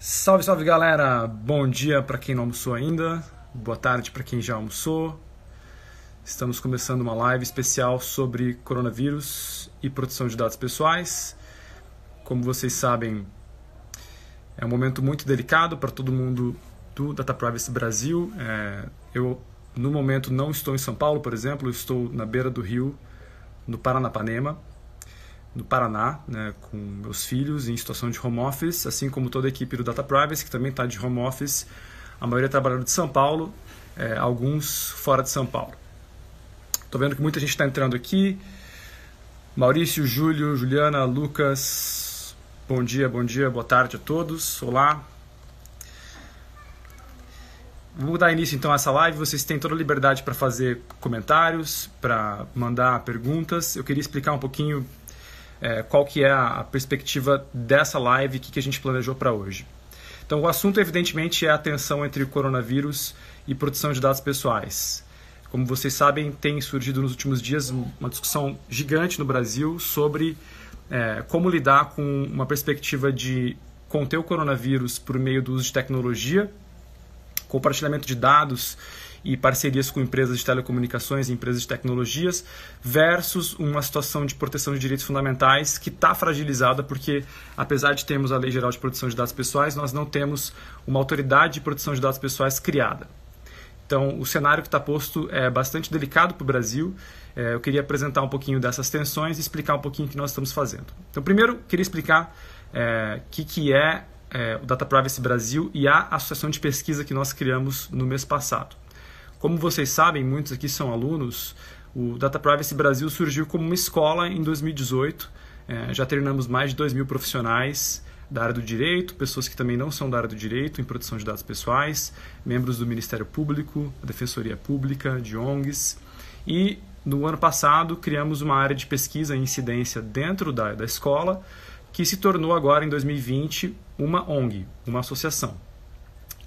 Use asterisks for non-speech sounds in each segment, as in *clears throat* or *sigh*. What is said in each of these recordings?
Salve, salve galera! Bom dia para quem não almoçou ainda, boa tarde para quem já almoçou. Estamos começando uma live especial sobre coronavírus e proteção de dados pessoais. Como vocês sabem, é um momento muito delicado para todo mundo do Data Privacy Brasil. É, eu, no momento, não estou em São Paulo, por exemplo, estou na beira do rio, no Paranapanema no Paraná, né, com meus filhos em situação de home office, assim como toda a equipe do Data Privacy, que também está de home office. A maioria trabalhando de São Paulo, é, alguns fora de São Paulo. Estou vendo que muita gente está entrando aqui. Maurício, Júlio, Juliana, Lucas, bom dia, bom dia, boa tarde a todos. Olá. Vou dar início então a essa live. Vocês têm toda a liberdade para fazer comentários, para mandar perguntas. Eu queria explicar um pouquinho é, qual que é a perspectiva dessa live, o que, que a gente planejou para hoje. Então, o assunto, evidentemente, é a tensão entre coronavírus e proteção de dados pessoais. Como vocês sabem, tem surgido nos últimos dias uma discussão gigante no Brasil sobre é, como lidar com uma perspectiva de conter o coronavírus por meio do uso de tecnologia, compartilhamento de dados e parcerias com empresas de telecomunicações e empresas de tecnologias, versus uma situação de proteção de direitos fundamentais que está fragilizada, porque apesar de termos a Lei Geral de Proteção de Dados Pessoais, nós não temos uma autoridade de proteção de dados pessoais criada. Então, o cenário que está posto é bastante delicado para o Brasil. É, eu queria apresentar um pouquinho dessas tensões e explicar um pouquinho o que nós estamos fazendo. Então, primeiro, queria explicar o é, que, que é, é o Data Privacy Brasil e a associação de pesquisa que nós criamos no mês passado. Como vocês sabem, muitos aqui são alunos, o Data Privacy Brasil surgiu como uma escola em 2018. É, já treinamos mais de 2 mil profissionais da área do direito, pessoas que também não são da área do direito, em proteção de dados pessoais, membros do Ministério Público, Defensoria Pública, de ONGs. E no ano passado criamos uma área de pesquisa e incidência dentro da, da escola, que se tornou agora em 2020 uma ONG, uma associação.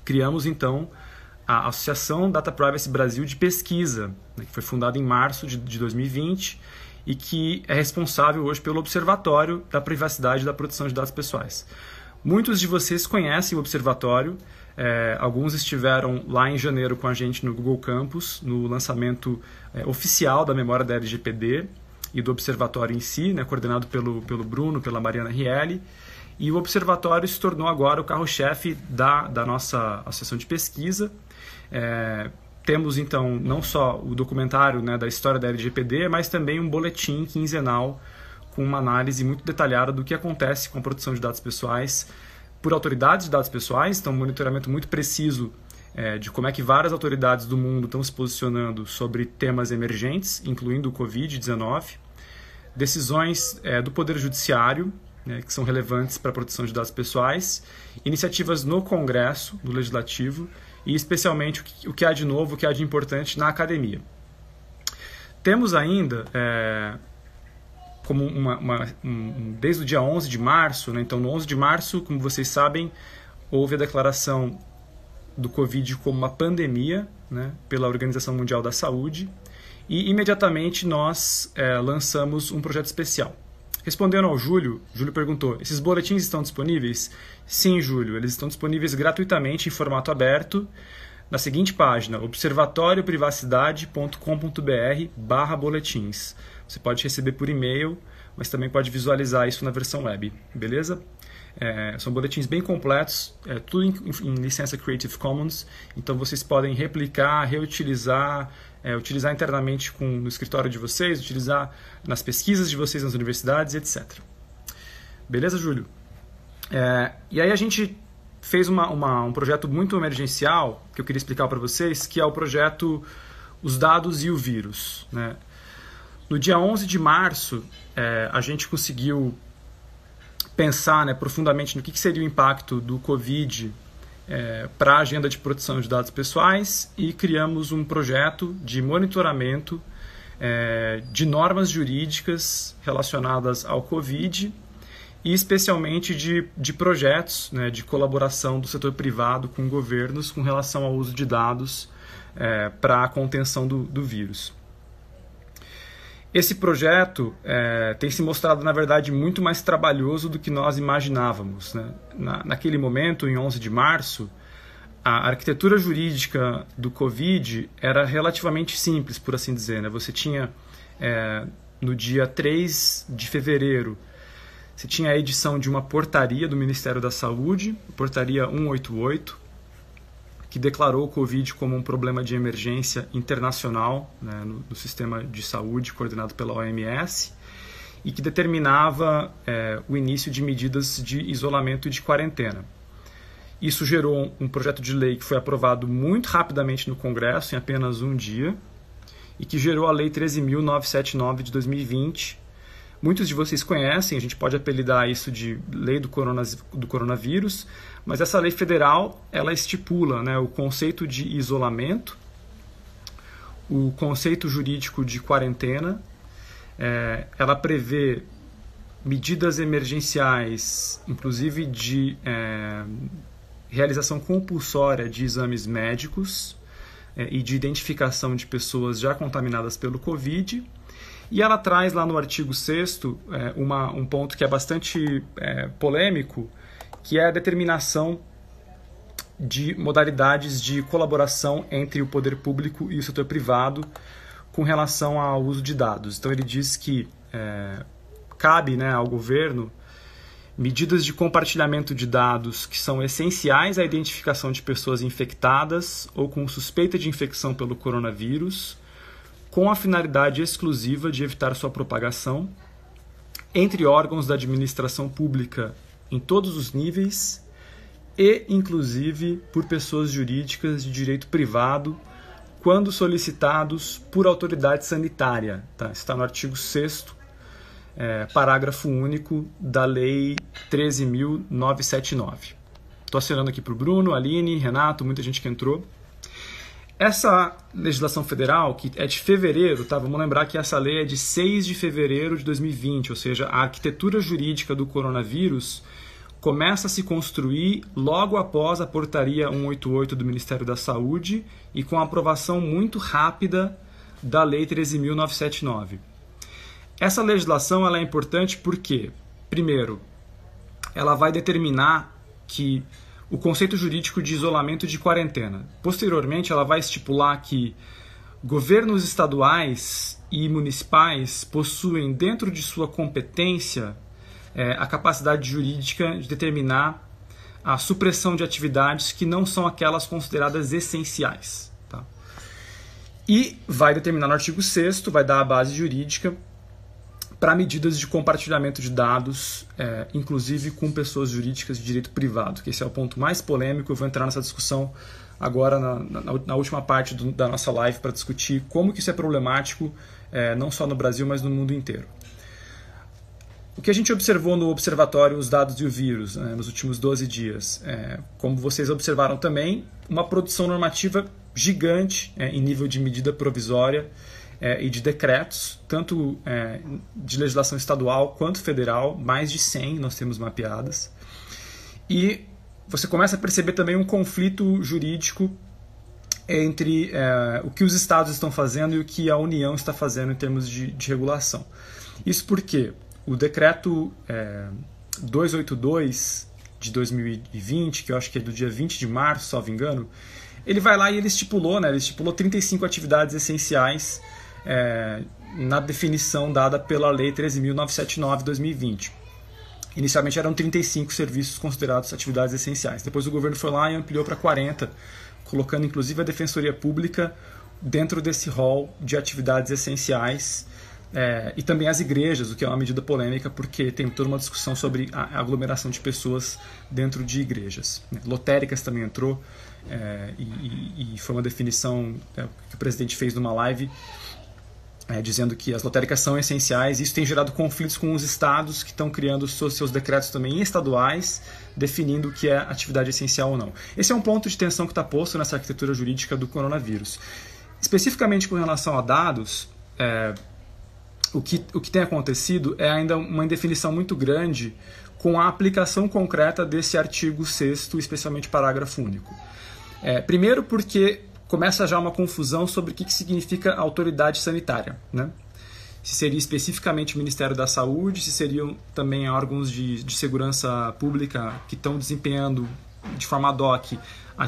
Criamos então a Associação Data Privacy Brasil de Pesquisa, né, que foi fundada em março de, de 2020 e que é responsável hoje pelo Observatório da Privacidade e da Proteção de Dados Pessoais. Muitos de vocês conhecem o Observatório, é, alguns estiveram lá em janeiro com a gente no Google Campus, no lançamento é, oficial da memória da LGPD e do Observatório em si, né, coordenado pelo, pelo Bruno, pela Mariana Riele. E o Observatório se tornou agora o carro-chefe da, da nossa associação de pesquisa, é, temos então não só o documentário né, da história da LGPD, mas também um boletim quinzenal com uma análise muito detalhada do que acontece com a produção de dados pessoais por autoridades de dados pessoais, então um monitoramento muito preciso é, de como é que várias autoridades do mundo estão se posicionando sobre temas emergentes, incluindo o Covid-19, decisões é, do Poder Judiciário, né, que são relevantes para a proteção de dados pessoais, iniciativas no Congresso, no Legislativo, e especialmente o que há de novo, o que há de importante na academia. Temos ainda, é, como uma, uma, um, desde o dia 11 de março, né, então no 11 de março, como vocês sabem, houve a declaração do Covid como uma pandemia né, pela Organização Mundial da Saúde e imediatamente nós é, lançamos um projeto especial Respondendo ao Júlio, Júlio perguntou: esses boletins estão disponíveis? Sim, Júlio, eles estão disponíveis gratuitamente em formato aberto na seguinte página, observatorioprivacidade.com.br/barra boletins. Você pode receber por e-mail, mas também pode visualizar isso na versão web, beleza? É, são boletins bem completos, é, tudo em, em, licença Creative Commons, então vocês podem replicar, reutilizar, é, utilizar internamente com, no escritório de vocês, utilizar nas pesquisas de vocês nas universidades, etc. Beleza, Júlio? É, e aí a gente fez uma, uma, um projeto muito emergencial que eu queria explicar para vocês, que é o projeto Os Dados e o Vírus. Né? No dia 11 de março, é, a gente conseguiu pensar né, profundamente no que, que seria o impacto do Covid é, para a agenda de proteção de dados pessoais e criamos um projeto de monitoramento é, de normas jurídicas relacionadas ao Covid e especialmente de, de projetos né, de colaboração do setor privado com governos com relação ao uso de dados é, para a contenção do, do vírus. Esse projeto é, tem se mostrado, na verdade, muito mais trabalhoso do que nós imaginávamos. Né? Na, naquele momento, em 11 de março, a arquitetura jurídica do Covid era relativamente simples, por assim dizer. Né? Você tinha, é, no dia 3 de fevereiro, você tinha a edição de uma portaria do Ministério da Saúde, portaria 188, que declarou o Covid como um problema de emergência internacional né, no, no, sistema de saúde coordenado pela OMS e que determinava é, o início de medidas de isolamento e de quarentena. Isso gerou um projeto de lei que foi aprovado muito rapidamente no Congresso, em apenas um dia, e que gerou a Lei 13.979 de 2020, Muitos de vocês conhecem, a gente pode apelidar isso de lei do, corona, do coronavírus, mas essa lei federal ela estipula né, o conceito de isolamento, o conceito jurídico de quarentena, é, ela prevê medidas emergenciais, inclusive de é, realização compulsória de exames médicos é, e de identificação de pessoas já contaminadas pelo Covid e ela traz lá no artigo 6 é, uma, um ponto que é bastante é, polêmico, que é a determinação de modalidades de colaboração entre o poder público e o setor privado com relação ao uso de dados. Então ele diz que é, cabe né, ao governo medidas de compartilhamento de dados que são essenciais à identificação de pessoas infectadas ou com suspeita de infecção pelo coronavírus com a finalidade exclusiva de evitar sua propagação entre órgãos da administração pública em todos os níveis e, inclusive, por pessoas jurídicas de direito privado quando solicitados por autoridade sanitária. Tá? Está no artigo 6 é, parágrafo único da Lei 13.979. Estou acelerando aqui para o Bruno, Aline, Renato, muita gente que entrou. Essa legislação federal, que é de fevereiro, tá? Vamos lembrar que essa lei é de 6 de fevereiro de 2020, ou seja, a arquitetura jurídica do coronavírus começa a se construir logo após a portaria 188 do Ministério da Saúde e com a aprovação muito rápida da Lei 13.979. Essa legislação ela é importante porque, primeiro, ela vai determinar que o conceito jurídico de isolamento de quarentena. Posteriormente, ela vai estipular que governos estaduais e municipais possuem dentro de sua competência é, a capacidade jurídica de determinar a supressão de atividades que não são aquelas consideradas essenciais. Tá? E vai determinar no artigo 6, vai dar a base jurídica para medidas de compartilhamento de dados, é, inclusive com pessoas jurídicas de direito privado, que esse é o ponto mais polêmico. Eu vou entrar nessa discussão agora na, na, na última parte do, da nossa live para discutir como que isso é problemático, é, não só no Brasil, mas no mundo inteiro. O que a gente observou no Observatório Os Dados e o Vírus né, nos últimos 12 dias? É, como vocês observaram também, uma produção normativa gigante é, em nível de medida provisória é, e de decretos, tanto é, de legislação estadual quanto federal, mais de 100 nós temos mapeadas. E você começa a perceber também um conflito jurídico entre é, o que os estados estão fazendo e o que a União está fazendo em termos de, de regulação. Isso porque o decreto 282 é, de 2020, que eu acho que é do dia 20 de março, se me engano, ele vai lá e ele estipulou, né? Ele estipulou 35 atividades essenciais é, na definição dada pela Lei 13.979-2020. Inicialmente eram 35 serviços considerados atividades essenciais. Depois o governo foi lá e ampliou para 40, colocando inclusive a Defensoria Pública dentro desse rol de atividades essenciais. É, e também as igrejas, o que é uma medida polêmica, porque tem toda uma discussão sobre a aglomeração de pessoas dentro de igrejas. Lotéricas também entrou, é, e, e, foi uma definição é, que o presidente fez numa live é, dizendo que as lotéricas são essenciais. Isso tem gerado conflitos com os estados que estão criando seus, seus decretos também estaduais, definindo o que é atividade essencial ou não. Esse é um ponto de tensão que está posto nessa arquitetura jurídica do coronavírus. Especificamente com relação a dados, é, o, que, o que tem acontecido é ainda uma indefinição muito grande com a aplicação concreta desse artigo 6, especialmente parágrafo único. É, primeiro, porque começa já uma confusão sobre o que, que significa autoridade sanitária, né? Se seria especificamente o Ministério da Saúde, se seriam também órgãos de, de segurança pública que estão desempenhando de forma ad hoc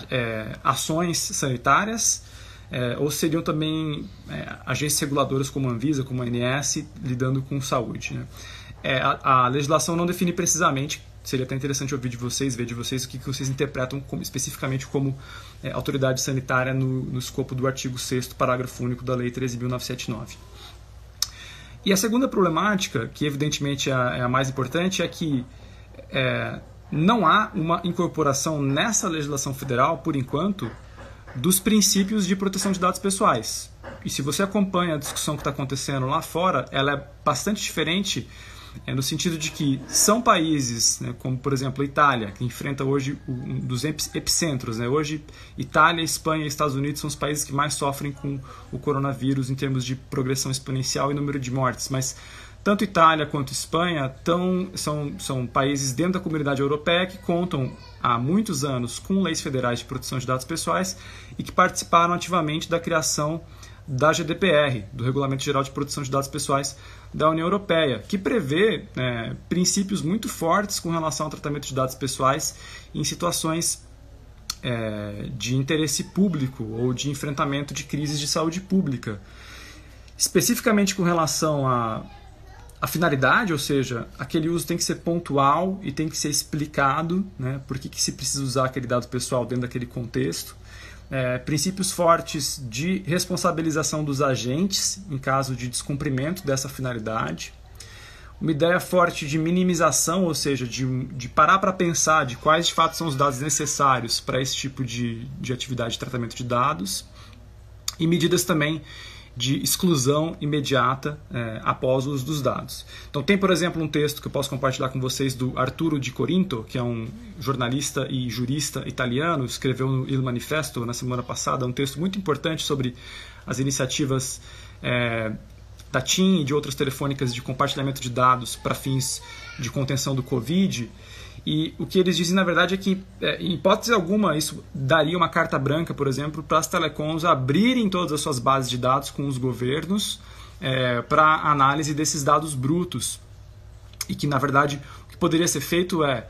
é, ações sanitárias, é, ou seriam também é, agências reguladoras como a Anvisa, como a ANS, lidando com saúde. Né? É, a, a, legislação não define precisamente Seria até interessante ouvir de vocês, ver de vocês o que, que vocês interpretam como, especificamente como é, autoridade sanitária no, no escopo do artigo 6 parágrafo único da Lei 13.979. E a segunda problemática, que evidentemente é, é a, mais importante, é que é, não há uma incorporação nessa legislação federal, por enquanto, dos princípios de proteção de dados pessoais. E se você acompanha a discussão que está acontecendo lá fora, ela é bastante diferente é no sentido de que são países, né, como por exemplo a Itália, que enfrenta hoje um dos epicentros. Né? Hoje, Itália, Espanha e Estados Unidos são os países que mais sofrem com o coronavírus em termos de progressão exponencial e número de mortes, mas tanto Itália quanto Espanha tão, são, são países dentro da comunidade europeia que contam há muitos anos com leis federais de proteção de dados pessoais e que participaram ativamente da criação da GDPR, do Regulamento Geral de Proteção de Dados Pessoais da União Europeia, que prevê é, princípios muito fortes com relação ao tratamento de dados pessoais em situações é, de interesse público ou de enfrentamento de crises de saúde pública. Especificamente com relação à a, finalidade, ou seja, aquele uso tem que ser pontual e tem que ser explicado né, por que, que se precisa usar aquele dado pessoal dentro daquele contexto é, princípios fortes de responsabilização dos agentes em caso de descumprimento dessa finalidade, uma ideia forte de minimização, ou seja, de, de parar para pensar de quais de fato são os dados necessários para esse tipo de, de atividade de tratamento de dados, e medidas também de exclusão imediata é, após o uso dos dados. Então, tem, por exemplo, um texto que eu posso compartilhar com vocês do Arturo de Corinto, que é um jornalista e jurista italiano, escreveu no Il Manifesto na semana passada um texto muito importante sobre as iniciativas é, da TIM e de outras telefônicas de compartilhamento de dados para fins de contenção do Covid. E o que eles dizem, na verdade, é que, é, em hipótese alguma, isso daria uma carta branca, por exemplo, para as telecoms abrirem todas as suas bases de dados com os governos é, para análise desses dados brutos. E que, na verdade, o que poderia ser feito é,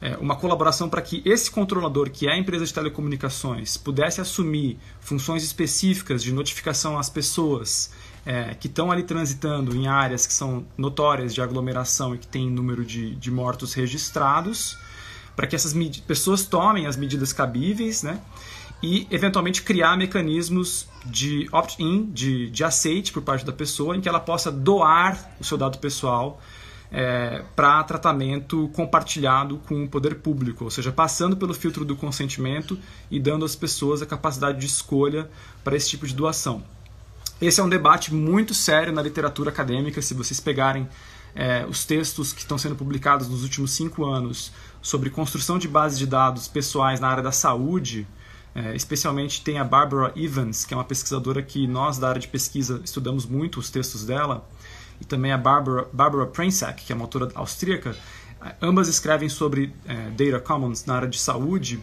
é uma colaboração para que esse controlador, que é a empresa de telecomunicações, pudesse assumir funções específicas de notificação às pessoas é, que estão ali transitando em áreas que são notórias de aglomeração e que tem número de, de mortos registrados, para que essas pessoas tomem as medidas cabíveis, né? E eventualmente criar mecanismos de opt-in, de, de aceite por parte da pessoa, em que ela possa doar o seu dado pessoal é, para tratamento compartilhado com o poder público, ou seja, passando pelo filtro do consentimento e dando às pessoas a capacidade de escolha para esse tipo de doação. Esse é um debate muito sério na literatura acadêmica. Se vocês pegarem é, os textos que estão sendo publicados nos últimos cinco anos sobre construção de bases de dados pessoais na área da saúde, é, especialmente tem a Barbara Evans, que é uma pesquisadora que nós da área de pesquisa estudamos muito os textos dela, e também a Barbara, Barbara Prensack, que é uma autora austríaca. Ambas escrevem sobre é, data commons na área de saúde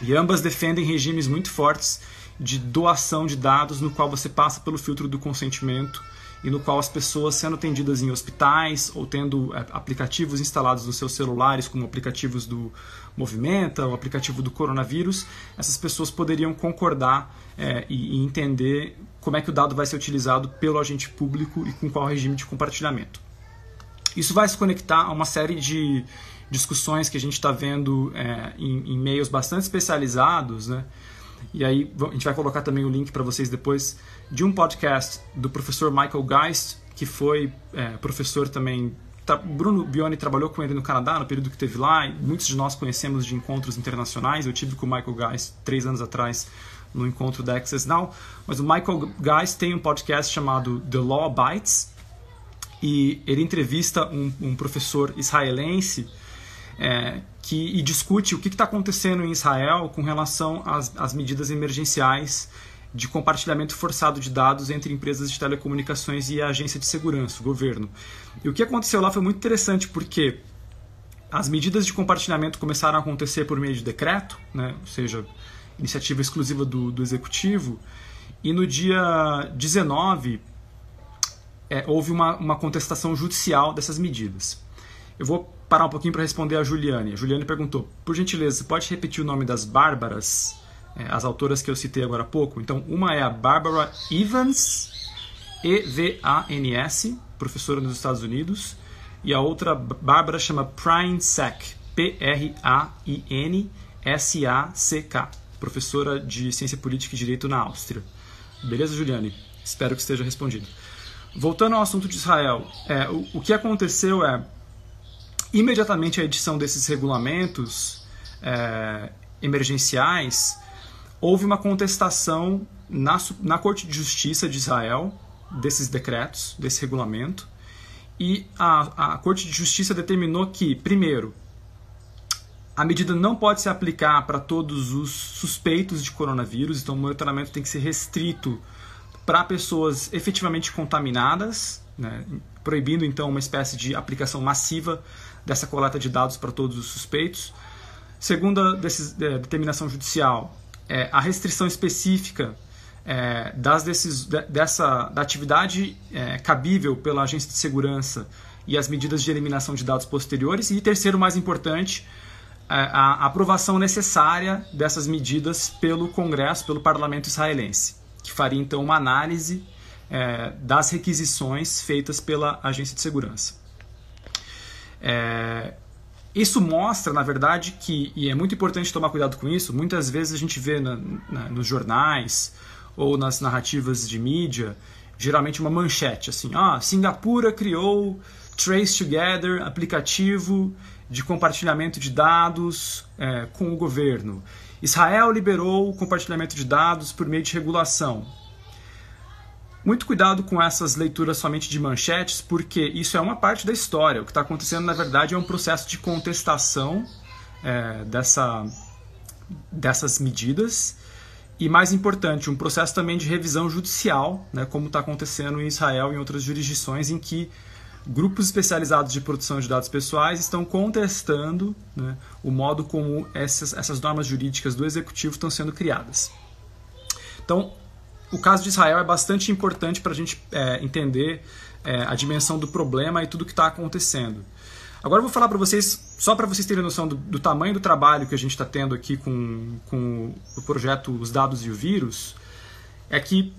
e ambas defendem regimes muito fortes de doação de dados no qual você passa pelo filtro do consentimento e no qual as pessoas sendo atendidas em hospitais ou tendo é, aplicativos instalados nos seus celulares, como aplicativos do Movimenta, o aplicativo do coronavírus, essas pessoas poderiam concordar é, e, e entender como é que o dado vai ser utilizado pelo agente público e com qual regime de compartilhamento. Isso vai se conectar a uma série de discussões que a gente está vendo é, em, em meios bastante especializados, né? E aí a gente vai colocar também o link para vocês depois de um podcast do professor Michael Geist, que foi é, professor também. Bruno Bione trabalhou com ele no Canadá no período que teve lá. muitos de nós conhecemos de encontros internacionais. Eu tive com o Michael Geist três anos atrás no encontro da Access Now. Mas o Michael Geist tem um podcast chamado The Law Bites e ele entrevista um, um professor israelense é, que, e discute o que está acontecendo em Israel com relação às, às medidas emergenciais de compartilhamento forçado de dados entre empresas de telecomunicações e a agência de segurança, o governo. E o que aconteceu lá foi muito interessante, porque as medidas de compartilhamento começaram a acontecer por meio de decreto, né? ou seja, iniciativa exclusiva do, do executivo, e no dia 19 é, houve uma, uma contestação judicial dessas medidas. Eu vou parar um pouquinho para responder a Juliane. A Juliane perguntou: por gentileza, você pode repetir o nome das Bárbaras, é, as autoras que eu citei agora há pouco? Então, uma é a Bárbara Evans, E-V-A-N-S, professora nos Estados Unidos, e a outra Bárbara chama Prinesack, P-R-A-I-N-S-A-C-K, professora de Ciência Política e Direito na Áustria. Beleza, Juliane? Espero que esteja respondido. Voltando ao assunto de Israel, é, o, o que aconteceu é imediatamente a edição desses regulamentos é, emergenciais, houve uma contestação na, na Corte de Justiça de Israel desses decretos, desse regulamento, e a, a Corte de Justiça determinou que, primeiro, a medida não pode se aplicar para todos os suspeitos de coronavírus, então o monitoramento tem que ser restrito para pessoas efetivamente contaminadas, né, proibindo então uma espécie de aplicação massiva dessa coleta de dados para todos os suspeitos. Segunda é, determinação judicial, é a restrição específica é, das desses, de, dessa, da atividade é, cabível pela agência de segurança e as medidas de eliminação de dados posteriores. E terceiro, mais importante, é, a aprovação necessária dessas medidas pelo Congresso, pelo parlamento israelense, que faria então uma análise é, das requisições feitas pela agência de segurança. É, isso mostra, na verdade, que, e é muito importante tomar cuidado com isso, muitas vezes a gente vê na, na, nos jornais ou nas narrativas de mídia, geralmente uma manchete assim: ah, Singapura criou Trace Together, aplicativo de compartilhamento de dados é, com o governo. Israel liberou o compartilhamento de dados por meio de regulação. Muito cuidado com essas leituras somente de manchetes, porque isso é uma parte da história. O que está acontecendo, na verdade, é um processo de contestação é, dessa, dessas medidas. E mais importante, um processo também de revisão judicial, né, como está acontecendo em Israel e em outras jurisdições, em que grupos especializados de produção de dados pessoais estão contestando né, o modo como essas, essas normas jurídicas do executivo estão sendo criadas. Então, o caso de Israel é bastante importante para a gente é, entender é, a dimensão do problema e tudo que está acontecendo. Agora eu vou falar para vocês, só para vocês terem noção do, do, tamanho do trabalho que a gente está tendo aqui com, com o projeto Os Dados e o Vírus, é que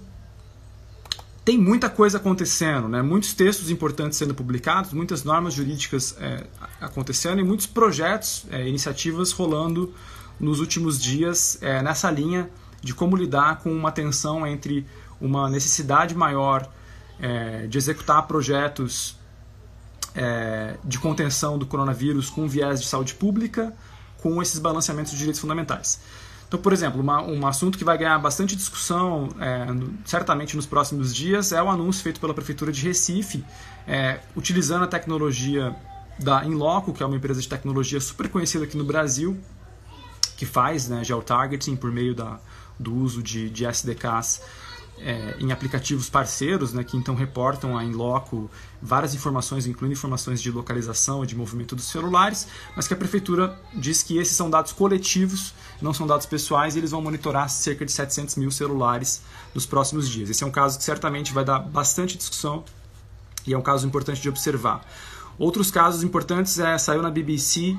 tem muita coisa acontecendo, né? muitos textos importantes sendo publicados, muitas normas jurídicas é, acontecendo e muitos projetos, é, iniciativas rolando nos últimos dias é, nessa linha de como lidar com uma tensão entre uma necessidade maior é, de executar projetos é, de contenção do coronavírus com viés de saúde pública, com esses balanceamentos de direitos fundamentais. Então, por exemplo, uma, um assunto que vai ganhar bastante discussão, é, no, certamente nos próximos dias, é o anúncio feito pela Prefeitura de Recife, é, utilizando a tecnologia da Inloco, que é uma empresa de tecnologia super conhecida aqui no Brasil, que faz né, geotargeting por meio da, do uso de, de SDKs é, eh, em aplicativos parceiros, né, que então reportam a loco várias informações, incluindo informações de localização e de movimento dos celulares, mas que a prefeitura diz que esses são dados coletivos, não são dados pessoais, e eles vão monitorar cerca de 700 mil celulares nos próximos dias. Esse é um caso que certamente vai dar bastante discussão e é um caso importante de observar. Outros casos importantes é saiu na BBC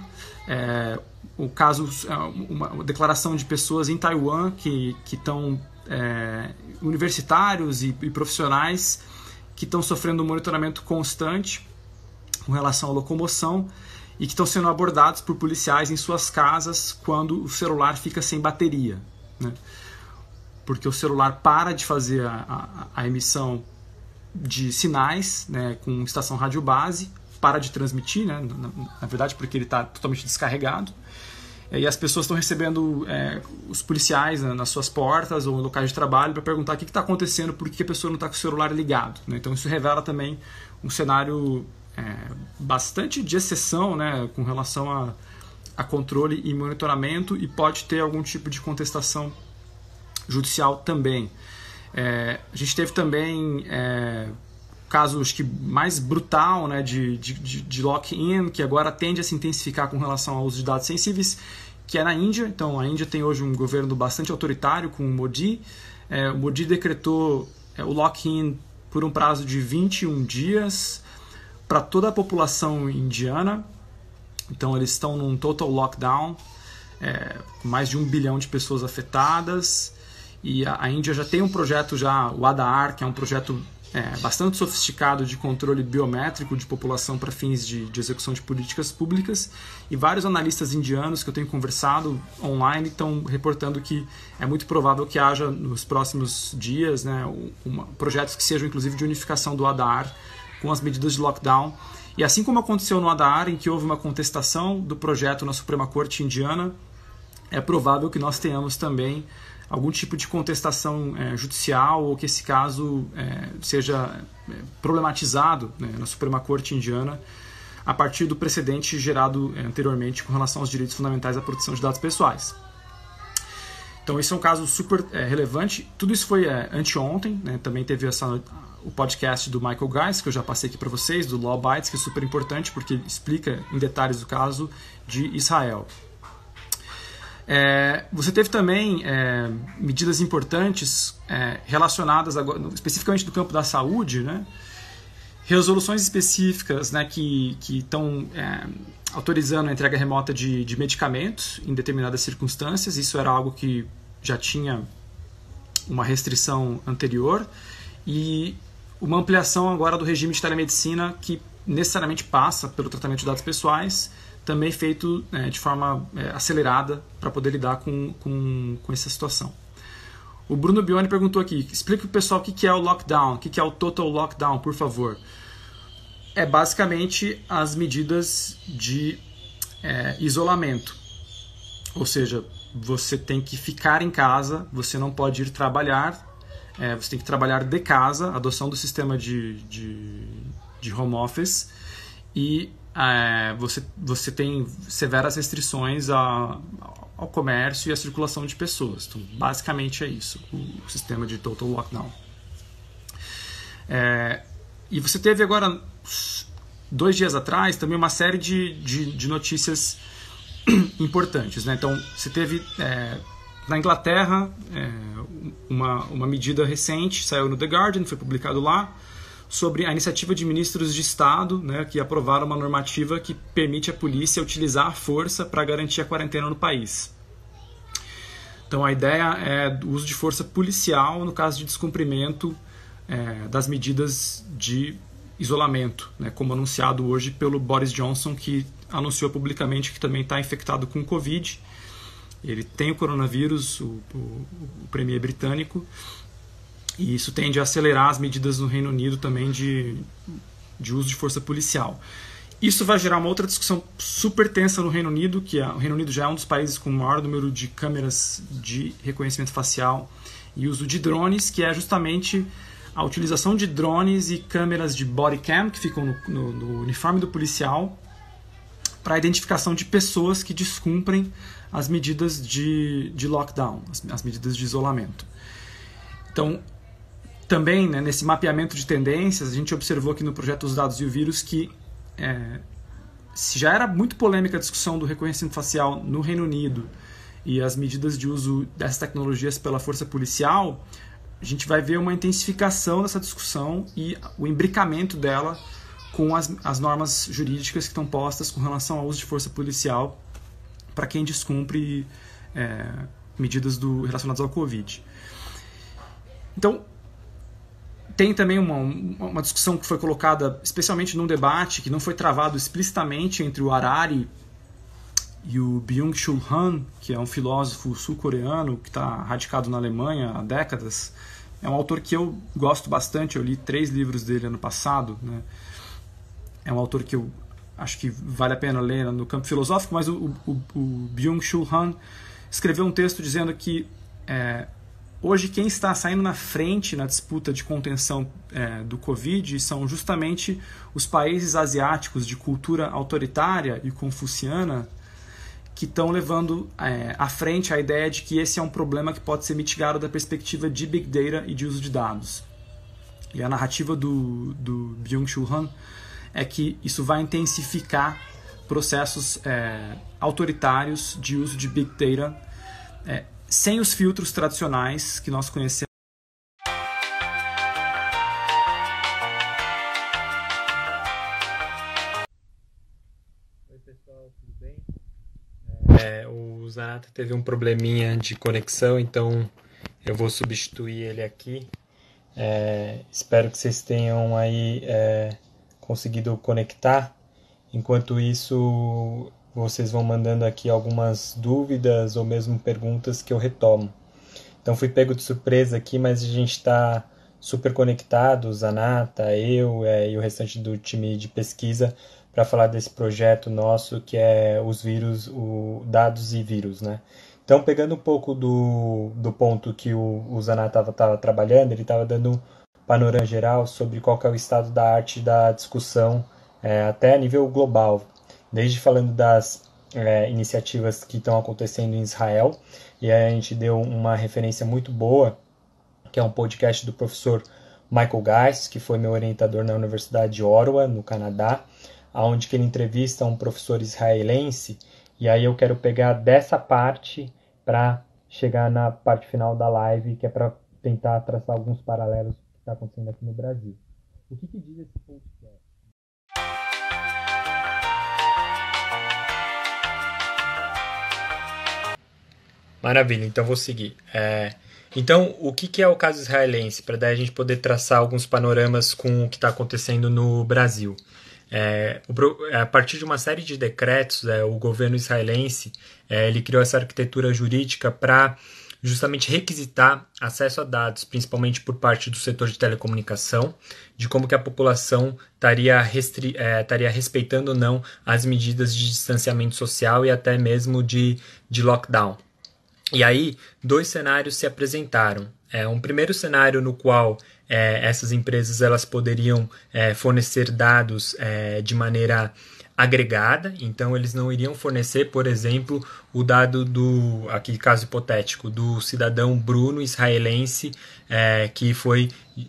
é, o caso, é, uma, declaração de pessoas em Taiwan que estão é, universitários e, e profissionais que estão sofrendo um monitoramento constante com relação à locomoção e que estão sendo abordados por policiais em suas casas quando o celular fica sem bateria. Né? Porque o celular para de fazer a, a, a emissão de sinais né, com estação rádio base para de transmitir, né? na, na verdade, porque ele está totalmente descarregado. É, e as pessoas estão recebendo é, os policiais né, nas suas portas ou locais de trabalho para perguntar o que está acontecendo, por que a pessoa não está com o celular ligado. Né? Então isso revela também um cenário é, bastante de exceção né, com relação a, a controle e monitoramento e pode ter algum tipo de contestação judicial também. É, a gente teve também é, caso acho que mais brutal né, de, de, de lock-in, que agora tende a se intensificar com relação ao uso de dados sensíveis, que é na Índia. Então, a Índia tem hoje um governo bastante autoritário com o Modi. É, o Modi decretou é, o lock-in por um prazo de 21 dias para toda a população indiana. Então, eles estão num total lockdown, é, mais de um bilhão de pessoas afetadas. E a, a Índia já tem um projeto, já o Aadhaar, que é um projeto é, bastante sofisticado de controle biométrico de população para fins de, de, execução de políticas públicas. E vários analistas indianos que eu tenho conversado online estão reportando que é muito provável que haja nos próximos dias né, uma, projetos que sejam inclusive de unificação do ADAR com as medidas de lockdown. E assim como aconteceu no ADAR, em que houve uma contestação do projeto na Suprema Corte Indiana, é provável que nós tenhamos também algum tipo de contestação é, judicial ou que esse caso é, seja é, problematizado né, na Suprema Corte Indiana a partir do precedente gerado é, anteriormente com relação aos direitos fundamentais à proteção de dados pessoais. Então esse é um caso super é, relevante. Tudo isso foi é, anteontem, né? também teve essa, o podcast do Michael Geis, que eu já passei aqui para vocês, do Law Bites, que é super importante porque explica em detalhes o caso de Israel. É, você teve também é, medidas importantes é, relacionadas especificamente do campo da saúde, né? resoluções específicas né, que estão é, autorizando a entrega remota de, de medicamentos em determinadas circunstâncias. Isso era algo que já tinha uma restrição anterior. E uma ampliação agora do regime de telemedicina que necessariamente passa pelo tratamento de dados pessoais também feito é, de forma é, acelerada para poder lidar com, com, com, essa situação. O Bruno Bione perguntou aqui: explica o pessoal o que, que é o lockdown, o que, que é o total lockdown, por favor. É basicamente as medidas de é, isolamento. Ou seja, você tem que ficar em casa, você não pode ir trabalhar, é, você tem que trabalhar de casa, adoção do sistema de, de, de home office. E é, você, você tem severas restrições a, ao comércio e à circulação de pessoas. Então, basicamente é isso, o sistema de total lockdown. É, e você teve agora, dois dias atrás, também uma série de, de, de notícias *clears throat* importantes. Né? Então, você teve é, na Inglaterra é, uma, uma medida recente, saiu no The Guardian, foi publicado lá, sobre a iniciativa de ministros de Estado, né, que aprovaram uma normativa que permite à polícia utilizar a força para garantir a quarentena no país. Então a ideia é o uso de força policial no caso de descumprimento é, das medidas de isolamento, né, como anunciado hoje pelo Boris Johnson, que anunciou publicamente que também está infectado com Covid. Ele tem o coronavírus, o, o, o premier britânico, e isso tende a acelerar as medidas no Reino Unido também de, de uso de força policial. Isso vai gerar uma outra discussão super tensa no Reino Unido, que é, o Reino Unido já é um dos países com o maior número de câmeras de reconhecimento facial e uso de drones, que é justamente a utilização de drones e câmeras de body cam, que ficam no, no, no uniforme do policial, para a identificação de pessoas que descumprem as medidas de, de lockdown, as, as medidas de isolamento. Então, também, né, nesse mapeamento de tendências, a gente observou aqui no projeto Os Dados e o Vírus que é, se já era muito polêmica a discussão do reconhecimento facial no Reino Unido e as medidas de uso dessas tecnologias pela força policial, a gente vai ver uma intensificação dessa discussão e o imbricamento dela com as, as normas jurídicas que estão postas com relação ao uso de força policial para quem descumpre é, medidas do, relacionadas ao Covid. Então, tem também uma, uma discussão que foi colocada, especialmente num debate que não foi travado explicitamente entre o Harari e o Byung-Chul Han, que é um filósofo sul-coreano que está radicado na Alemanha há décadas. É um autor que eu gosto bastante, eu li três livros dele ano passado. Né? É um autor que eu acho que vale a pena ler no campo filosófico, mas o, o, o Byung-Chul Han escreveu um texto dizendo que é, Hoje, quem está saindo na frente na disputa de contenção é, do Covid são justamente os países asiáticos de cultura autoritária e confuciana que estão levando é, à frente a ideia de que esse é um problema que pode ser mitigado da perspectiva de Big Data e de uso de dados. E a narrativa do, do Byung-Chul Han é que isso vai intensificar processos é, autoritários de uso de Big Data é, sem os filtros tradicionais que nós conhecemos. Oi pessoal, tudo bem? É, o Zanata teve um probleminha de conexão, então eu vou substituir ele aqui. É, espero que vocês tenham aí é, conseguido conectar. Enquanto isso, vocês vão mandando aqui algumas dúvidas ou mesmo perguntas que eu retomo. Então fui pego de surpresa aqui, mas a gente está super conectado, Zanata, eu é, e o restante do time de pesquisa para falar desse projeto nosso que é os vírus, o dados e vírus, né? Então pegando um pouco do, do ponto que o, o Zanata estava trabalhando, ele estava dando um panorama geral sobre qual é o estado da arte da discussão é, até a nível global, desde falando das é, iniciativas que estão acontecendo em Israel, e aí a gente deu uma referência muito boa, que é um podcast do professor Michael Geis, que foi meu orientador na Universidade de Ottawa, no Canadá, aonde ele entrevista um professor israelense, e aí eu quero pegar dessa parte para chegar na parte final da live, que é para tentar traçar alguns paralelos que está acontecendo aqui no Brasil. O que, que diz esse podcast? Maravilha, então vou seguir. É, então, o que, que, é o caso israelense? Para daí a gente poder traçar alguns panoramas com o que está acontecendo no Brasil. É, é, a partir de uma série de decretos, é, o governo israelense é, ele criou essa arquitetura jurídica para justamente requisitar acesso a dados, principalmente por parte do setor de telecomunicação, de como que a população estaria, é, respeitando ou não as medidas de distanciamento social e até mesmo de, de lockdown. E aí, dois cenários se apresentaram. É, um primeiro cenário no qual é, essas empresas elas poderiam é, fornecer dados é, de maneira agregada, então eles não iriam fornecer, por exemplo, o dado do, aqui caso hipotético, do cidadão Bruno israelense é, que foi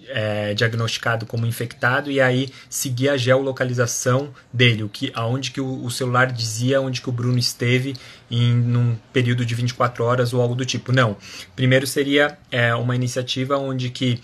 é, diagnosticado como infectado e aí seguir a geolocalização dele, o que, aonde que o, o, celular dizia onde que o Bruno esteve em um período de 24 horas ou algo do tipo. Não. Primeiro seria é, uma iniciativa onde que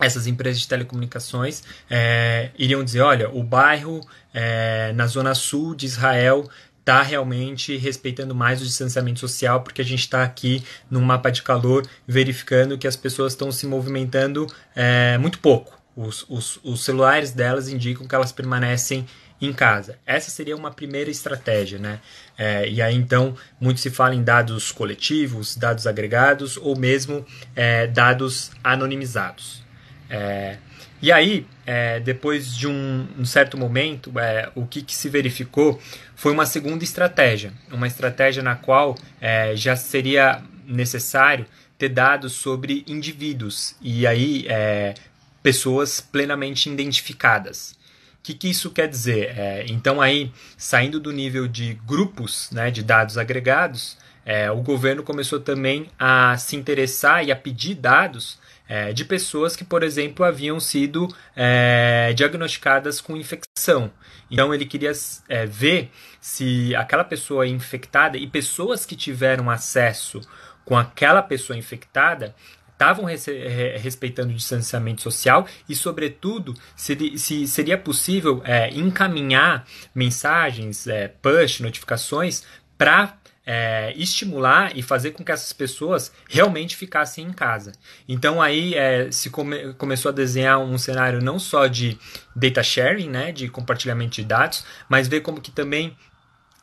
essas empresas de telecomunicações é, iriam dizer, olha, o bairro é, na zona sul de Israel está realmente respeitando mais o distanciamento social, porque a gente está aqui num mapa de calor verificando que as pessoas estão se movimentando é, muito pouco. Os, os, os celulares delas indicam que elas permanecem em casa. Essa seria uma primeira estratégia, né? É, e aí então muito se fala em dados coletivos, dados agregados ou mesmo é, dados anonimizados. É, e aí, é, depois de um, um certo momento, é, o que, que, se verificou foi uma segunda estratégia, uma estratégia na qual é, já seria necessário ter dados sobre indivíduos e aí é, pessoas plenamente identificadas. O que, que, isso quer dizer? É, então aí, saindo do nível de grupos, né, de dados agregados, é, o governo começou também a se interessar e a pedir dados é, de pessoas que, por exemplo, haviam sido é, diagnosticadas com infecção. Então ele queria é, ver se aquela pessoa infectada e pessoas que tiveram acesso com aquela pessoa infectada estavam respeitando o distanciamento social e, sobretudo, se, se seria possível é, encaminhar mensagens, é, push, notificações para é, estimular e fazer com que essas pessoas realmente ficassem em casa. Então aí é, se come, começou a desenhar um cenário não só de data sharing, né, de compartilhamento de dados, mas ver como que também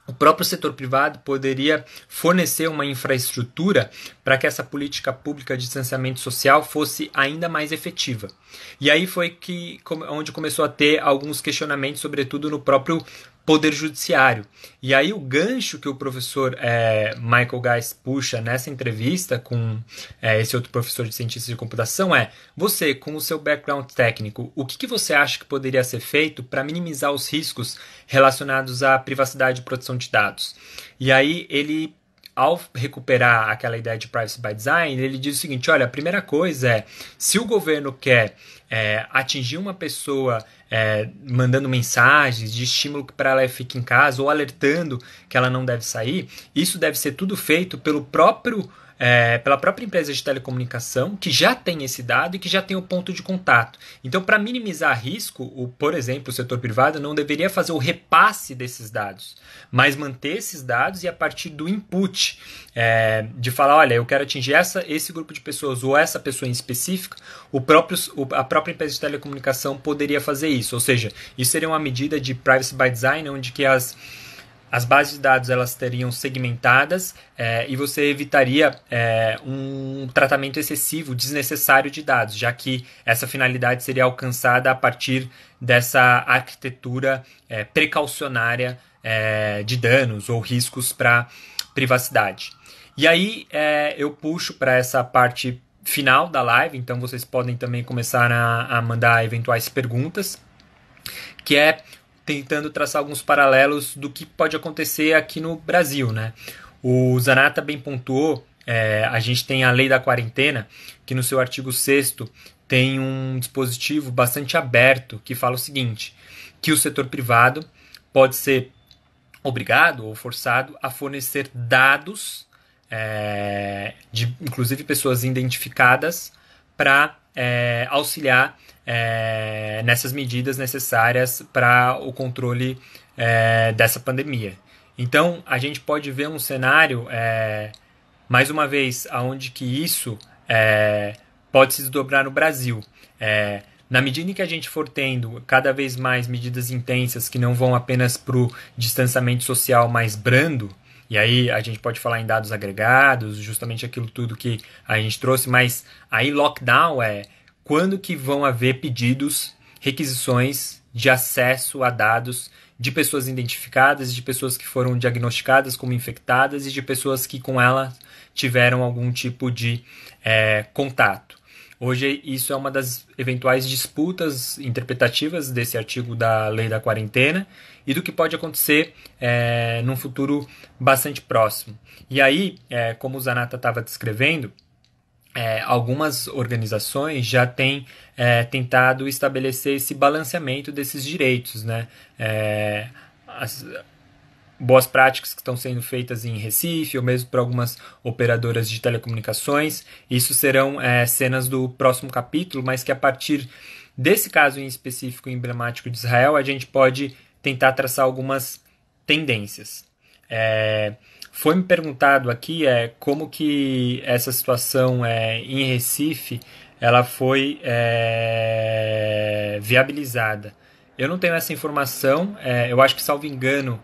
o próprio setor privado poderia fornecer uma infraestrutura para que essa política pública de distanciamento social fosse ainda mais efetiva. E aí foi que onde começou a ter alguns questionamentos, sobretudo no próprio poder judiciário. E aí o gancho que o professor é, Michael Geis puxa nessa entrevista com é, esse outro professor de cientistas de computação é você, com o seu background técnico, o que, que você acha que poderia ser feito para minimizar os riscos relacionados à privacidade e proteção de dados? E aí ele ao recuperar aquela ideia de privacy by design, ele diz o seguinte: olha, a primeira coisa é se o governo quer é, atingir uma pessoa é, mandando mensagens de estímulo para ela fique em casa ou alertando que ela não deve sair, isso deve ser tudo feito pelo próprio é, pela própria empresa de telecomunicação, que já tem esse dado e que já tem o ponto de contato. Então, para minimizar risco, o, por exemplo, o setor privado não deveria fazer o repasse desses dados, mas manter esses dados e a partir do input, é, de falar, olha, eu quero atingir essa, esse grupo de pessoas ou essa pessoa em específico, o próprio, a própria empresa de telecomunicação poderia fazer isso. Ou seja, isso seria uma medida de privacy by design, onde que as as bases de dados elas teriam segmentadas é, e você evitaria é, um tratamento excessivo, desnecessário de dados, já que essa finalidade seria alcançada a partir dessa arquitetura é, precaucionária é, de danos ou riscos para privacidade. E aí é, eu puxo para essa parte final da live, então vocês podem também começar a, a mandar eventuais perguntas, que é tentando traçar alguns paralelos do que pode acontecer aqui no Brasil, né? O Zanata bem pontuou, é, a gente tem a lei da quarentena, que no seu artigo 6 tem um dispositivo bastante aberto que fala o seguinte, que o setor privado pode ser obrigado ou forçado a fornecer dados, é, de inclusive pessoas identificadas, para é, auxiliar é, nessas medidas necessárias para o controle é, dessa pandemia. Então, a gente pode ver um cenário, é, mais uma vez, aonde que isso é, pode se desdobrar no Brasil. É, na medida em que a gente for tendo cada vez mais medidas intensas que não vão apenas para o distanciamento social mais brando, e aí a gente pode falar em dados agregados, justamente aquilo tudo que a gente trouxe, mas aí lockdown é quando que vão haver pedidos, requisições de acesso a dados de pessoas identificadas, de pessoas que foram diagnosticadas como infectadas e de pessoas que com ela tiveram algum tipo de é, contato. Hoje, isso é uma das eventuais disputas interpretativas desse artigo da lei da quarentena e do que pode acontecer é, num futuro bastante próximo. E aí, é, como o Zanata estava descrevendo, é, algumas organizações já têm é, tentado estabelecer esse balanceamento desses direitos, né? É, as, boas práticas que estão sendo feitas em Recife ou mesmo para algumas operadoras de telecomunicações. Isso serão é, cenas do próximo capítulo, mas que a partir desse caso em específico emblemático de Israel, a gente pode tentar traçar algumas tendências. É, foi me perguntado aqui é, como que essa situação é, em Recife ela foi é, viabilizada. Eu não tenho essa informação, é, eu acho que, salvo engano,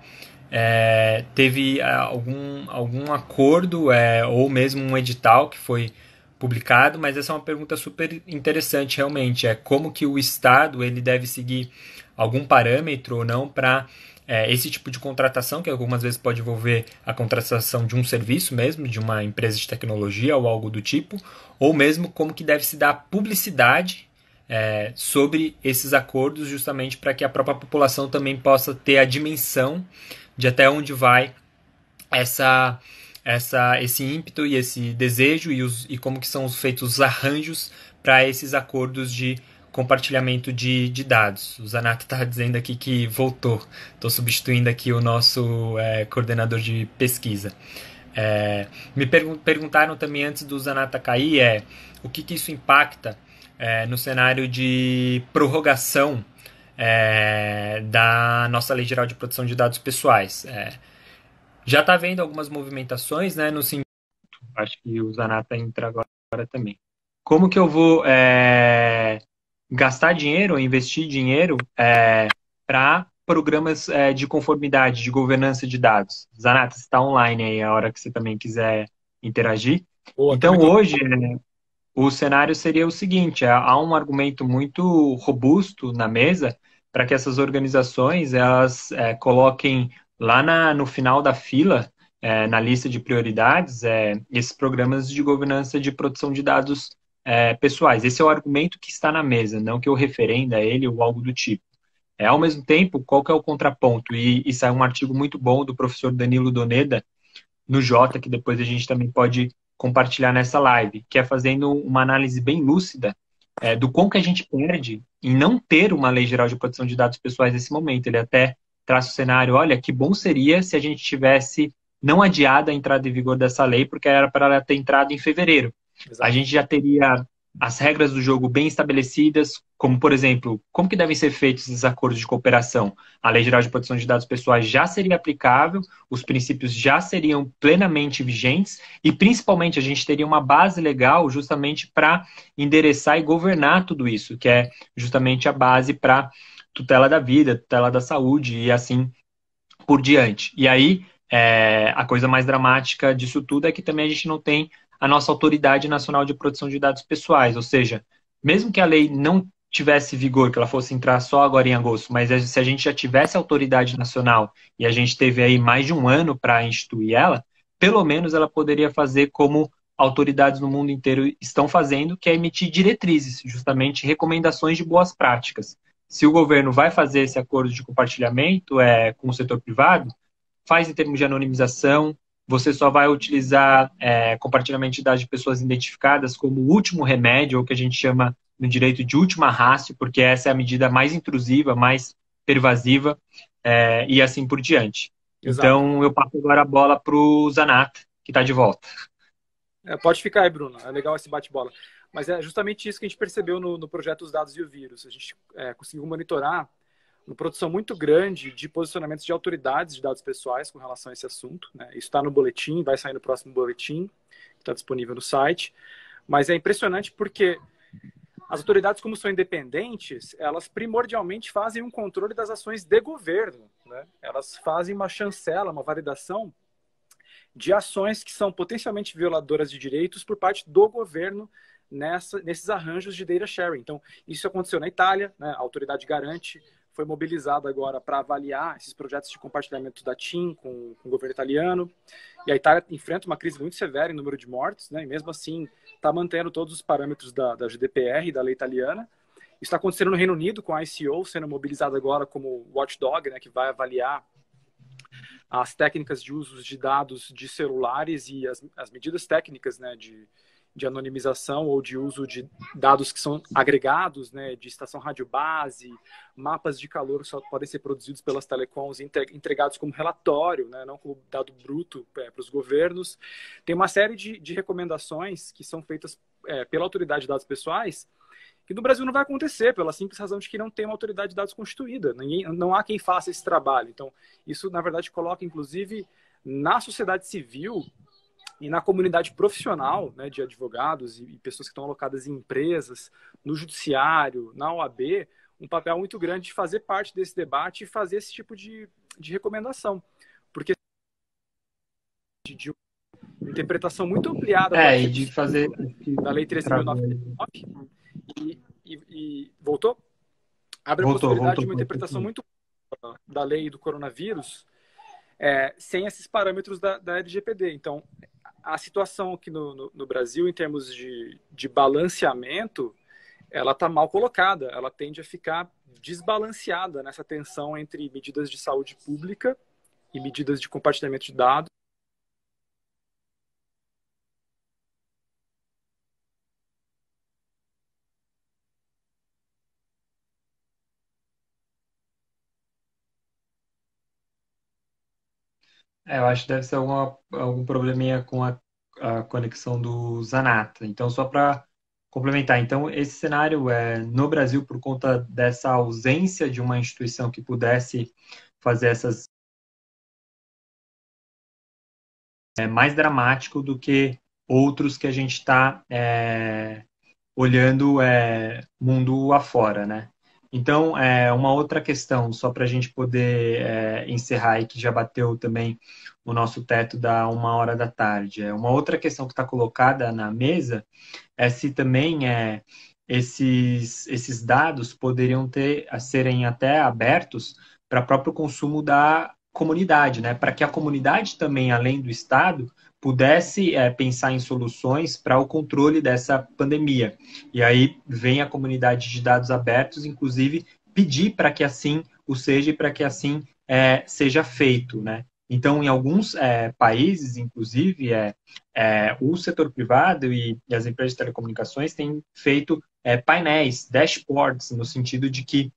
é, teve é, algum, algum acordo é, ou mesmo um edital que foi publicado, mas essa é uma pergunta super interessante realmente, é como que o Estado ele deve seguir algum parâmetro ou não para é, esse tipo de contratação, que algumas vezes pode envolver a contratação de um serviço mesmo, de uma empresa de tecnologia ou algo do tipo, ou mesmo como que deve se dar publicidade é, sobre esses acordos, justamente para que a própria população também possa ter a dimensão de até onde vai essa essa esse ímpeto e esse desejo e, os, e como que são feitos os arranjos para esses acordos de compartilhamento de, de dados. O Zanata está dizendo aqui que voltou. Estou substituindo aqui o nosso é, coordenador de pesquisa. É, me pergun perguntaram também antes do Zanata cair é, o que, que isso impacta é, no cenário de prorrogação é, da nossa Lei Geral de Proteção de Dados Pessoais. É, já está havendo algumas movimentações né, no sentido... Acho que o Zanata entra agora, agora também como que eu vou é, gastar dinheiro, investir dinheiro é, para programas é, de conformidade, de governança de dados. Zanata, está online aí a hora que você também quiser interagir. Boa, tá então, hoje, o cenário seria o seguinte: é, há um argumento muito robusto na mesa para que essas organizações elas é, coloquem lá na, no final da fila é, na lista de prioridades é, esses programas de governança de produção de dados é, pessoais. Esse é o argumento que está na mesa, não que eu referenda ele ou algo do tipo. É, ao mesmo tempo, qual que é o contraponto? E, e saiu um artigo muito bom do professor Danilo Doneda, no Jota, que depois a gente também pode compartilhar nessa live, que é fazendo uma análise bem lúcida é, do quão que a gente perde em não ter uma lei geral de proteção de dados pessoais nesse momento. Ele até traça o cenário, olha, que bom seria se a gente tivesse não adiada a entrada em vigor dessa lei, porque era para ela ter entrado em fevereiro. Exato. a gente já teria as regras do jogo bem estabelecidas, como, por exemplo, como que devem ser feitos esses acordos de cooperação. A Lei Geral de Proteção de Dados Pessoais já seria aplicável, os princípios já seriam plenamente vigentes e, principalmente, a gente teria uma base legal justamente para endereçar e governar tudo isso, que é justamente a base para tutela da vida, tutela da saúde e assim por diante. E aí, é, a coisa mais dramática disso tudo é que também a gente não tem a nossa Autoridade Nacional de Proteção de Dados Pessoais, ou seja, mesmo que a lei não tivesse vigor, que ela fosse entrar só agora em agosto, mas se a gente já tivesse autoridade nacional e a gente teve aí mais de um ano para instituir ela, pelo menos ela poderia fazer como autoridades no mundo inteiro estão fazendo, que é emitir diretrizes, justamente recomendações de boas práticas. Se o governo vai fazer esse acordo de compartilhamento é, com o setor privado, faz em termos de anonimização, você só vai utilizar é, compartilhamento de dados de pessoas identificadas como último remédio, ou que a gente chama no direito de última raça, porque essa é a medida mais intrusiva, mais pervasiva, é, e assim por diante. Exato. Então, eu passo agora a bola para o Zanata, que está de volta. É, pode ficar aí, Bruno. É legal esse bate-bola. Mas é justamente isso que a gente percebeu no, no projeto Os Dados e o Vírus. A gente é, conseguiu monitorar uma produção muito grande de posicionamentos de autoridades de dados pessoais com relação a esse assunto. Né? Isso está no boletim, vai sair no próximo boletim, que está disponível no site. Mas é impressionante porque as autoridades, como são independentes, elas primordialmente fazem um controle das ações de governo. Né? Elas fazem uma chancela, uma validação de ações que são potencialmente violadoras de direitos por parte do governo nessa, nesses arranjos de data sharing. Então, isso aconteceu na Itália, né? a autoridade garante foi mobilizado agora para avaliar esses projetos de compartilhamento da TIM com, com, o governo italiano. E a Itália enfrenta uma crise muito severa em número de mortes, né? e mesmo assim está mantendo todos os parâmetros da, da GDPR, da lei italiana. Isso está acontecendo no Reino Unido, com a ICO sendo mobilizada agora como watchdog, né, que vai avaliar as técnicas de uso de dados de celulares e as, as medidas técnicas né, de, de anonimização ou de uso de dados que são agregados, né, de estação rádio base, mapas de calor só podem ser produzidos pelas telecoms e entregados como relatório, né, não como dado bruto é, para os governos. Tem uma série de, de recomendações que são feitas é, pela autoridade de dados pessoais que no Brasil não vai acontecer, pela simples razão de que não tem uma autoridade de dados constituída. Ninguém, não há quem faça esse trabalho. Então, isso, na verdade, coloca, inclusive, na sociedade civil e na comunidade profissional, né, de advogados e, pessoas que estão alocadas em empresas, no judiciário, na OAB, um papel muito grande de fazer parte desse debate e fazer esse tipo de, de recomendação. Porque de uma interpretação muito ampliada é, e de fazer da Lei 13.999 e, e, e, voltou? Abre voltou, a possibilidade voltou, de uma interpretação voltou. muito da lei do coronavírus é, sem esses parâmetros da, da LGPD. Então, a situação aqui no, no, no Brasil, em termos de, de balanceamento, ela está mal colocada, ela tende a ficar desbalanceada nessa tensão entre medidas de saúde pública e medidas de compartilhamento de dados É, eu acho que deve ser alguma, algum probleminha com a, a conexão do Zanata. Então, só para complementar, então esse cenário é no Brasil por conta dessa ausência de uma instituição que pudesse fazer essas é mais dramático do que outros que a gente está é, olhando é, mundo afora, né? Então, é, uma outra questão, só para a gente poder é, encerrar e que já bateu também o nosso teto da uma hora da tarde. É, uma outra questão que está colocada na mesa é se também é, esses, esses dados poderiam ter a serem até abertos para próprio consumo da comunidade, né? Para que a comunidade também, além do Estado, pudesse é, pensar em soluções para o controle dessa pandemia. E aí vem a comunidade de dados abertos, inclusive, pedir para que assim o seja e para que assim é, seja feito, né? Então, em alguns é, países, inclusive, é, é, o setor privado e, e, as empresas de telecomunicações têm feito é, painéis, dashboards, no sentido de que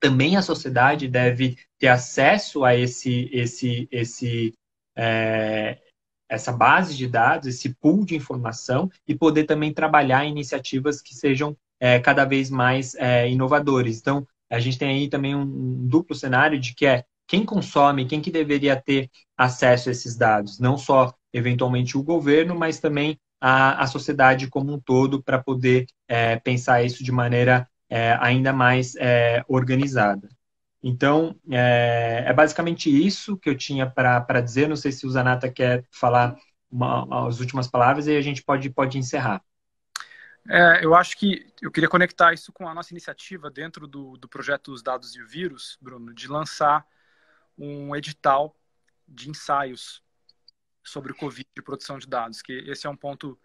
também a sociedade deve ter acesso a esse, esse, esse, é, essa base de dados, esse pool de informação e poder também trabalhar iniciativas que sejam é, cada vez mais é, inovadores. Então, a gente tem aí também um, um, duplo cenário de que é quem consome, quem que deveria ter acesso a esses dados, não só eventualmente o governo, mas também a, a sociedade como um todo para poder é, pensar isso de maneira é, ainda mais é, organizada. Então, é, é, basicamente isso que eu tinha para dizer. Não sei se o Zanata quer falar uma, as últimas palavras e a gente pode, pode encerrar. É, eu acho que eu queria conectar isso com a nossa iniciativa dentro do, do projeto Os Dados e o Vírus, Bruno, de lançar um edital de ensaios sobre o Covid e produção de dados, que esse é um ponto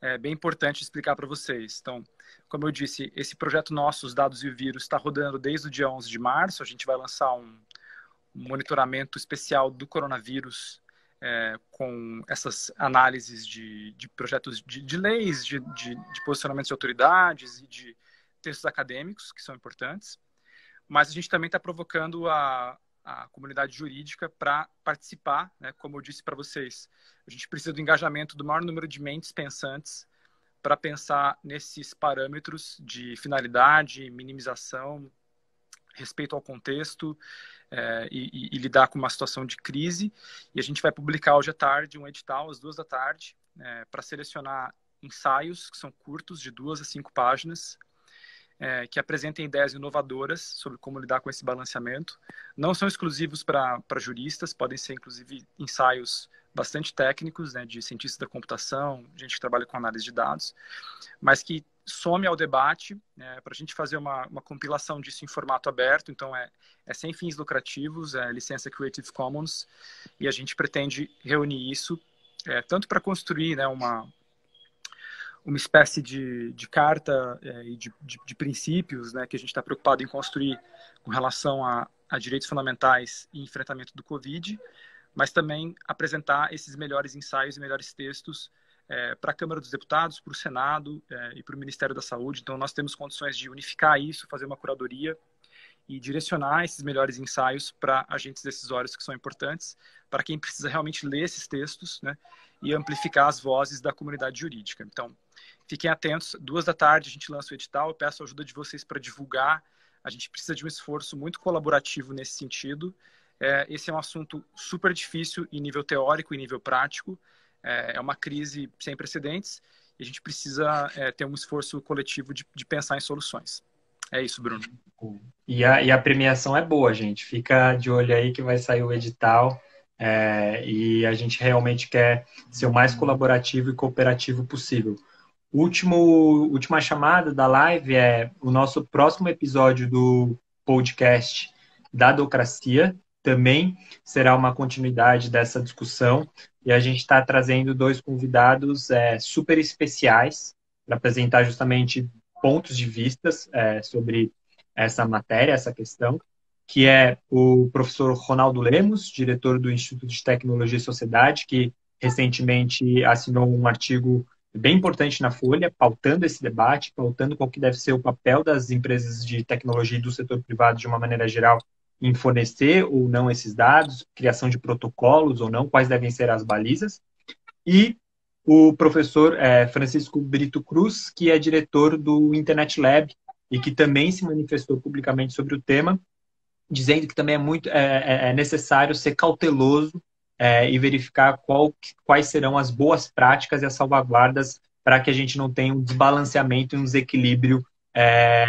é bem importante explicar para vocês. Então, como eu disse, esse projeto nosso, Os Dados e o Vírus, está rodando desde o dia 11 de março. A gente vai lançar um, monitoramento especial do coronavírus é, com essas análises de, de projetos de, de leis, de, de, posicionamentos de autoridades e de textos acadêmicos, que são importantes. Mas a gente também está provocando a, a comunidade jurídica para participar. Né? Como eu disse para vocês, a gente precisa do engajamento do maior número de mentes pensantes para pensar nesses parâmetros de finalidade, minimização, respeito ao contexto é, e, e, lidar com uma situação de crise. E a gente vai publicar hoje à tarde um edital, às duas da tarde, é, para selecionar ensaios que são curtos, de duas a cinco páginas, é, que apresentem ideias inovadoras sobre como lidar com esse balanceamento. Não são exclusivos para juristas, podem ser inclusive ensaios bastante técnicos, né, de cientistas da computação, gente que trabalha com análise de dados, mas que some ao debate, né, para a gente fazer uma, uma, compilação disso em formato aberto, então é, é sem fins lucrativos, é licença Creative Commons, e a gente pretende reunir isso é, tanto para construir né, uma, uma espécie de, de carta é, e de, de, de, princípios né, que a gente está preocupado em construir com relação a, a, direitos fundamentais e enfrentamento do Covid, mas também apresentar esses melhores ensaios e melhores textos é, para a Câmara dos Deputados, para o Senado é, e para o Ministério da Saúde. Então, nós temos condições de unificar isso, fazer uma curadoria e direcionar esses melhores ensaios para agentes decisórios que são importantes, para quem precisa realmente ler esses textos né, e amplificar as vozes da comunidade jurídica. Então, Fiquem atentos, duas da tarde a gente lança o edital, eu peço a ajuda de vocês para divulgar. A gente precisa de um esforço muito colaborativo nesse sentido. É, esse é um assunto super difícil em nível teórico e nível prático. É, é, uma crise sem precedentes e a gente precisa é, ter um esforço coletivo de, de pensar em soluções. É isso, Bruno. E a, e a, premiação é boa, gente. Fica de olho aí que vai sair o edital. É, e a gente realmente quer ser o mais colaborativo e cooperativo possível. Último, última chamada da live é o nosso próximo episódio do podcast da Docracia. Também será uma continuidade dessa discussão. E a gente está trazendo dois convidados é, super especiais para apresentar justamente pontos de vistas é, sobre essa matéria, essa questão, que é o professor Ronaldo Lemos, diretor do Instituto de Tecnologia e Sociedade, que recentemente assinou um artigo bem importante na Folha, pautando esse debate, pautando qual que deve ser o papel das empresas de tecnologia e do setor privado de uma maneira geral em fornecer ou não esses dados, criação de protocolos ou não, quais devem ser as balizas. E o professor é, Francisco Brito Cruz, que é diretor do Internet Lab e que também se manifestou publicamente sobre o tema, dizendo que também é muito é, é, é necessário ser cauteloso é, e verificar qual, quais serão as boas práticas e as salvaguardas para que a gente não tenha um desbalanceamento e um desequilíbrio é,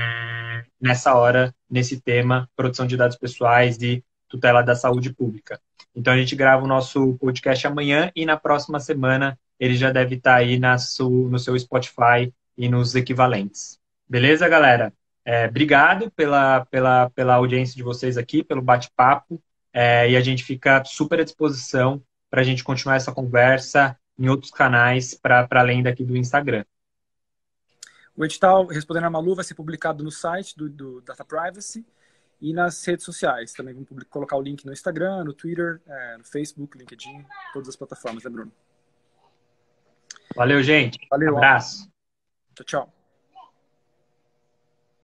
nessa hora, nesse tema, produção de dados pessoais e tutela da saúde pública. Então a gente grava o nosso podcast amanhã e na próxima semana ele já deve estar tá aí na su, no seu Spotify e nos equivalentes. Beleza, galera? É, obrigado pela, pela, pela audiência de vocês aqui, pelo bate-papo. É, e a gente fica super à disposição para a gente continuar essa conversa em outros canais para além daqui do Instagram. O edital Respondendo a Malu vai ser publicado no site do, do Data Privacy e nas redes sociais. Também vamos publicar, colocar o link no Instagram, no Twitter, é, no Facebook, LinkedIn, todas as plataformas, né, Bruno? Valeu, gente. Valeu. Um abraço. Tchau, tchau.